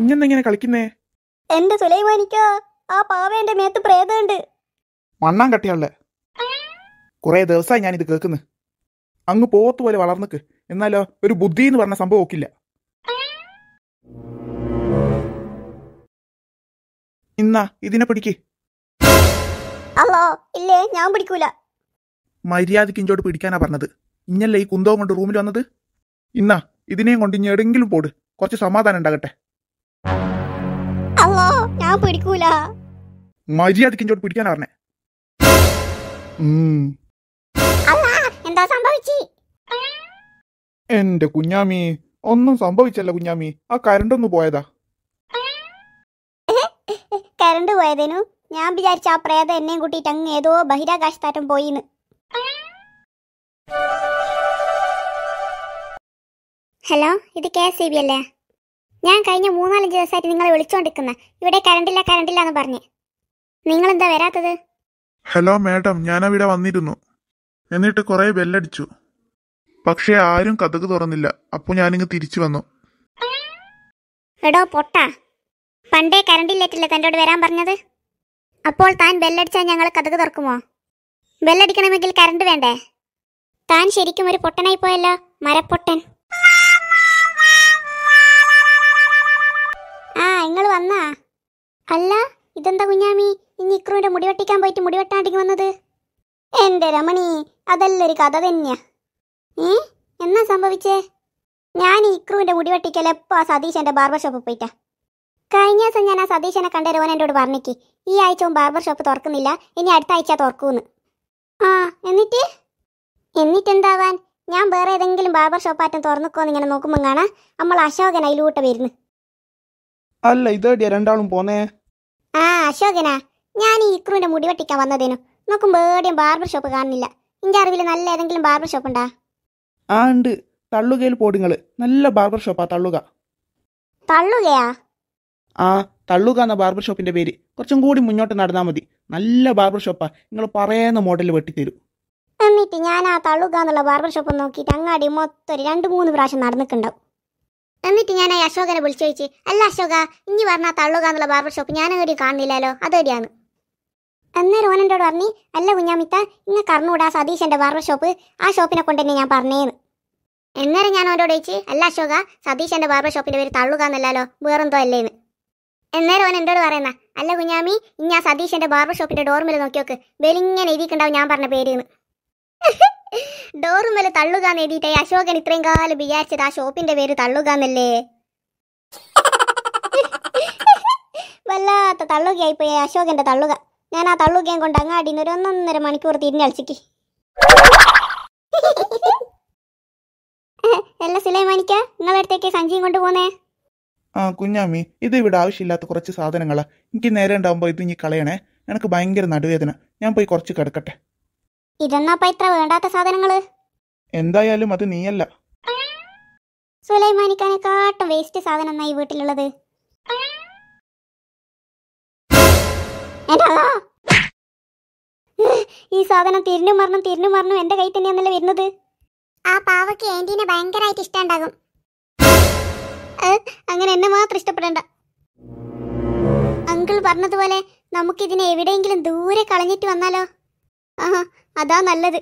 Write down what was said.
ഇങ്ങനെ കളിക്കുന്നേ എന്റെ സുലൈമാനിക്കോ ആ പാവ എന്റെ മേത്ത് പ്രേതമുണ്ട് മണ്ണാൻ കട്ടിയാളെ കുറെ ദിവസമായി ഞാനിത് കേൾക്കുന്നു അങ്ങ് പോത്ത് പോലെ വളർന്നിക്ക് എന്നാലോ ഒരു ബുദ്ധി എന്ന് പറഞ്ഞ സംഭവം ഒക്കില്ല ഇന്നാ ഇതിനെ പിടിക്ക് അല്ലോ ഇല്ലേ ഞാൻ പിടിക്കൂല മര്യാദക്ക് ഇഞ്ചോട്ട് പിടിക്കാനാ പറഞ്ഞത് ഇന്നല്ലേ ഈ കുന്തവും കൊണ്ട് റൂമിൽ വന്നത് ഇന്നാ ഇതിനെയും കൊണ്ട് ഇനി എടെങ്കിലും പോട് കുറച്ച് സമാധാനം ഉണ്ടാകട്ടെ അല്ലോ ഞാൻ പിടിക്കൂല മര്യാദക്ക് ഇഞ്ചോട്ട് പിടിക്കാൻ പറഞ്ഞേ എന്താ സംഭവിച്ചു എന്റെ കുഞ്ഞാമി ഒന്നും സംഭവിച്ചല്ല കുഞ്ഞാമി ആ കരണ്ട് ഒന്ന് പോയതാ കരണ്ട് പോയതേനു ഞാൻ വിചാരിച്ച ആ പ്രേതം എന്നെയും കൂട്ടിയിട്ട് അങ്ങ് ഏതോ ബഹിരാകാശത്താറ്റം പോയിന്ന് ഹലോ ഇത് കെ എസ് സി ബി അല്ലേ ഞാൻ കഴിഞ്ഞ മൂന്നാലഞ്ച് ദിവസമായിട്ട് നിങ്ങളെ വിളിച്ചോണ്ടിരിക്കുന്ന ഇവിടെ കരണ്ടില്ല കരണ്ടില്ല എന്ന് പറഞ്ഞ് എന്താ വരാത്തത് ഹലോ മാഡം ഞാൻ അവിടെ വന്നിരുന്നു എന്നിട്ട് കുറെ ബെല്ലടിച്ചു പക്ഷേ ആരും കഥക്ക് തുറന്നില്ല അപ്പോൾ ഞാനിങ്ങ് തിരിച്ചു വന്നു എടോ പൊട്ടാ പണ്ടേ കരണ്ടില്ലേറ്റില്ല തന്നോട് വരാൻ പറഞ്ഞത് അപ്പോൾ താൻ ബെല്ലടിച്ചാൽ ഞങ്ങൾ കഥക്ക് തുറക്കുമോ ബെല്ലടിക്കണമെങ്കിൽ കരണ്ട് വേണ്ടേ താൻ ശരിക്കും ഒരു പൊട്ടനായി പോയല്ലോ മരപ്പൊട്ടൻ നിങ്ങൾ വന്നാ അല്ല ഇതെന്താ കുഞ്ഞാമി ഇനി ഇക്രുവിന്റെ മുടി വെട്ടിക്കാൻ പോയിട്ട് മുടി വന്നത് എന്റെ രമണി അതല്ലൊരു കഥ തന്നെയാ ഏ എന്നാ സംഭവിച്ചേ ഞാൻ ഇക്രുവിന്റെ മുടി വെട്ടിക്കൽ എപ്പോ ആ സതീശന്റെ ബാർബർ ഷോപ്പ് പോയിട്ടാ കഴിഞ്ഞ ദിവസം ഞാൻ ആ സതീശനെ കണ്ട രോൻ എന്നോട് പറഞ്ഞിക്ക് ഈ ആഴ്ച ബാർബർ ഷോപ്പ് തുറക്കുന്നില്ല ഇനി അടുത്ത ആഴ്ച തുറക്കൂന്ന് ആ എന്നിട്ട് എന്നിട്ടെന്താവാൻ ഞാൻ വേറെ ഏതെങ്കിലും ബാർബർ ഷോപ്പ് ആറ്റം തുറന്നുക്കോന്ന് ഇങ്ങനെ നോക്കുമ്പോൾ കാണാം നമ്മൾ അശോകൻ അതിലൂട്ട് വരുന്നു അല്ല ഇതേടിയാ രണ്ടാളും പോന്നേ ആ അശോകനാ ഞാൻ ഈ ഇക്രുവിന്റെ മുടി വെട്ടിക്കാൻ വന്നതേനു നോക്കുമ്പോ ഏടെയും ബാർബർ ഷോപ്പ് കാണുന്നില്ല ഇന്റെ അറിവിൽ നല്ല ഏതെങ്കിലും ബാർബർ ഷോപ്പ് ഉണ്ടാ ആ ഉണ്ട് തള്ളുകയിൽ പോടിങ്ങള് നല്ല ബാർബർ ഷോപ്പാ തള്ളുക തള്ളുകയാ ആ തള്ളുക എന്ന ബാർബർ ഷോപ്പിന്റെ പേര് കുറച്ചും കൂടി മുന്നോട്ട് നടന്നാൽ മതി നല്ല ബാർബർ ഷോപ്പാ നിങ്ങൾ പറയുന്ന മോഡൽ വെട്ടിത്തരും എന്നിട്ട് ഞാൻ ആ തള്ളുക എന്നുള്ള ബാർബർ ഷോപ്പ് നോക്കിയിട്ട് അങ്ങാടി മൊത്തം ഒരു രണ്ട് മൂന്ന് പ്രാവശ്യം നടന്നിട്ടുണ്ടാവും എന്നിട്ട് ഞാൻ ആ അശോകനെ വിളിച്ചു ചോദിച്ച് അല്ല അശോക ഇനി പറഞ്ഞാൽ തള്ളുക എന്നുള്ള ബാർബർ ഷോപ്പ് ഞാൻ അങ്ങോട്ട് കാണുന്നില്ലല്ലോ അതൊരിയാണ് എന്നാൽ ഓനൻ്റോട് പറഞ്ഞു അല്ല കുഞ്ഞാമിത്ത ഇന്ന് കർണൂടാ സതീശൻ്റെ ബാർബർ ഷോപ്പ് ആ ഷോപ്പിനെ കൊണ്ട് തന്നെ ഞാൻ പറഞ്ഞേന്ന് എന്നേരം ഞാൻ അവനോട് ചോദിച്ച് അല്ല അശോക സതീശൻ്റെ ബാർബർ ഷോപ്പിൻ്റെ പേര് തള്ളുക എന്നല്ലല്ലോ വേറെന്തോ അല്ലേന്ന് എന്നേരം ഓൻ എന്നോട് പറയുന്ന അല്ല കുഞ്ഞാമി ഇനി ആ സതീശൻ്റെ ബാർബർ ഷോപ്പിൻ്റെ ഡോർമിൽ നോക്കി നോക്ക് വെലിങ്ങനെ എഴുതിയിട്ടുണ്ടാവും ഞാൻ പറഞ്ഞ പേര് എന്ന് ഡോറ് മേലെ തള്ളുക നേടിയിട്ടേ അശോകൻ ഇത്രയും കാലം വിചാരിച്ചത് ആ ഷോപ്പിന്റെ പേര് തള്ളുക എന്നല്ലേ വല്ലാത്ത തള്ളുകയായി പോയി അശോകന്റെ തള്ളുക ഞാൻ ആ തള്ളുകയും കൊണ്ട് അങ്ങാടിന്ന് ഒരു ഒന്നൊന്നര മണിക്കൂർ തിരിഞ്ഞളിച്ചിക്ക് അല്ല സിലൈമാനിക്ക നിങ്ങളുടെ അടുത്തേക്ക് സഞ്ചിയും കൊണ്ട് പോന്നേ ആ കുഞ്ഞാമി ഇത് ഇവിടെ ആവശ്യമില്ലാത്ത കുറച്ച് സാധനങ്ങളാ എനിക്ക് നേരെ ഉണ്ടാവുമ്പോ ഇത് ഇനി കളയണേ എനിക്ക് ഭയങ്കര നടുവേദന ഞാൻ പോയി കുറച്ച് കിടക്കട്ടെ ഇതെന്നാപ്പ ഇത്ര വേണ്ടാത്ത സാധനങ്ങള് എന്തായാലും അത് നീയല്ല സുലൈമാനിക്കാനെ കാട്ടും വേസ്റ്റ് സാധനം എന്നാ ഈ വീട്ടിലുള്ളത് ഈ സാധനം തിരിഞ്ഞു മറന്നു തിരിഞ്ഞു മറന്നു എന്റെ കൈ തന്നെയാണല്ലേ വരുന്നത് ആ പാവയ്ക്ക് ആന്റീനെ ഭയങ്കരമായിട്ട് ഇഷ്ടമുണ്ടാകും അങ്ങനെ എന്നെ മാത്രം ഇഷ്ടപ്പെടേണ്ട അങ്കിൾ പറഞ്ഞതുപോലെ നമുക്കിതിനെ എവിടെയെങ്കിലും ദൂരെ കളഞ്ഞിട്ട് വന്നാലോ ஆஹா அதான் நல்லது